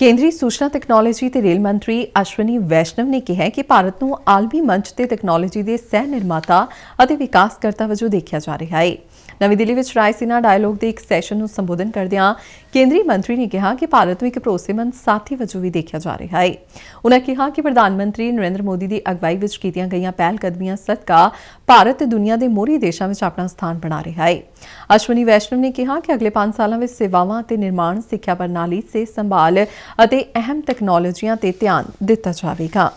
ਕੇਂਦਰੀ ਸੂਚਨਾ ਟੈਕਨੋਲੋਜੀ ਤੇ ਰੇਲ ਮੰਤਰੀ ਅਸ਼ਵਨੀ ਵੈਸ਼ਨਵ ਨੇ ਕਿਹਾ ਕਿ ਭਾਰਤ ਨੂੰ ਆਲਮੀ ਮੰਚ ਤੇ ਟੈਕਨੋਲੋਜੀ ਦੇ ਸਹਿ ਨਿਰਮਾਤਾ ਅਤੇ ਵਿਕਾਸਕਰਤਾ ਵਜੋਂ ਦੇਖਿਆ ਜਾ ਰਿਹਾ ਹੈ ਨਵੀਂ ਦਿੱਲੀ ਵਿੱਚ ਰਾਇਸੀਨਾ ਡਾਇਲੋਗ ਦੇ ਇੱਕ ਸੈਸ਼ਨ ਨੂੰ ਸੰਬੋਧਨ ਕਰਦਿਆਂ ਕੇਂਦਰੀ ਮੰਤਰੀ ਨੇ ਕਿਹਾ ਕਿ ਭਾਰਤ ਨੂੰ ਇੱਕ ਭਰੋਸੇਮੰਦ ਸਾਥੀ ਵਜੋਂ ਵੀ ਦੇਖਿਆ ਜਾ ਰਿਹਾ ਹੈ ਉਨ੍ਹਾਂ ਕਿਹਾ ਕਿ ਪ੍ਰਧਾਨ ਮੰਤਰੀ ਨਰਿੰਦਰ ਮੋਦੀ ਦੀ ਅਗਵਾਈ ਵਿੱਚ ਕੀਤੀਆਂ ਗਈਆਂ ਪਹਿਲ ਕਦਮੀਆਂ ਸਦਕਾ ਭਾਰਤ ਤੇ ਦੁਨੀਆ ਦੇ ਮੋਰੀ ਦੇਸ਼ਾਂ ਵਿੱਚ ਆਪਣਾ ਸਥਾਨ ਬਣਾ ਰਿਹਾ ਹੈ ਅਸ਼ਵਨੀ ਵੈਸ਼ਨਵ ਨੇ ਕਿਹਾ ਕਿ ਅਗਲੇ 5 ਸਾਲਾਂ ਵਿੱਚ ਸੇਵਾਵਾਂ ਤੇ ਨਿਰਮਾਣ ਸਿੱਖਿਆ ਪ੍ਰਣਾਲੀ ਸੇ ਸੰਭਾਲ ਅਤੇ ਅਹਿਮ ਟੈਕਨੋਲੋਜੀਆਂ ਤੇ ਧਿਆਨ ਦਿੱਤਾ ਜਾਵੇਗਾ